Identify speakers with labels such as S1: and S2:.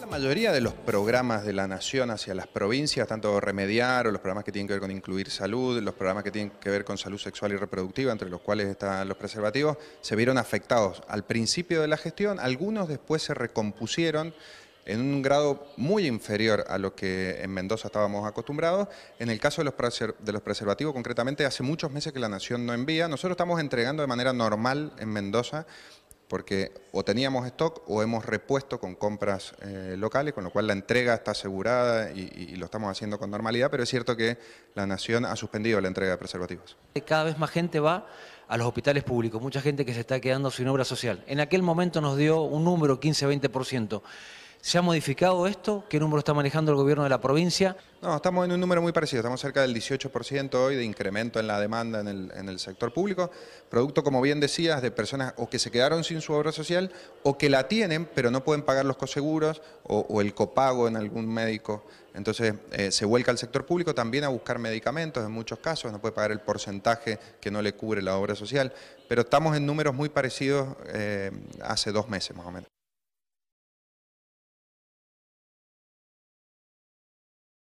S1: La mayoría de los programas de la Nación hacia las provincias, tanto Remediar o los programas que tienen que ver con incluir salud, los programas que tienen que ver con salud sexual y reproductiva, entre los cuales están los preservativos, se vieron afectados al principio de la gestión, algunos después se recompusieron en un grado muy inferior a lo que en Mendoza estábamos acostumbrados. En el caso de los, de los preservativos, concretamente, hace muchos meses que la Nación no envía. Nosotros estamos entregando de manera normal en Mendoza porque o teníamos stock o hemos repuesto con compras eh, locales, con lo cual la entrega está asegurada y, y, lo estamos haciendo con normalidad, pero es cierto que
S2: la Nación ha suspendido la entrega de preservativos. Cada vez más gente va a los hospitales públicos, mucha gente que se está quedando sin obra social. En aquel momento nos dio un número 15-20%. ¿Se ha modificado esto? ¿Qué número está manejando el gobierno de la provincia? No, estamos en un número muy parecido, estamos cerca
S1: del 18% hoy de incremento en la demanda en el, sector público, producto, como bien decías, de personas o que se quedaron sin su obra social o que la tienen pero no pueden pagar los coseguros o, el copago en algún médico. Entonces eh, se vuelca al sector público también a buscar medicamentos en muchos casos, no puede pagar el porcentaje que no le cubre la obra social, pero estamos
S2: en números muy parecidos eh, hace dos meses más o menos.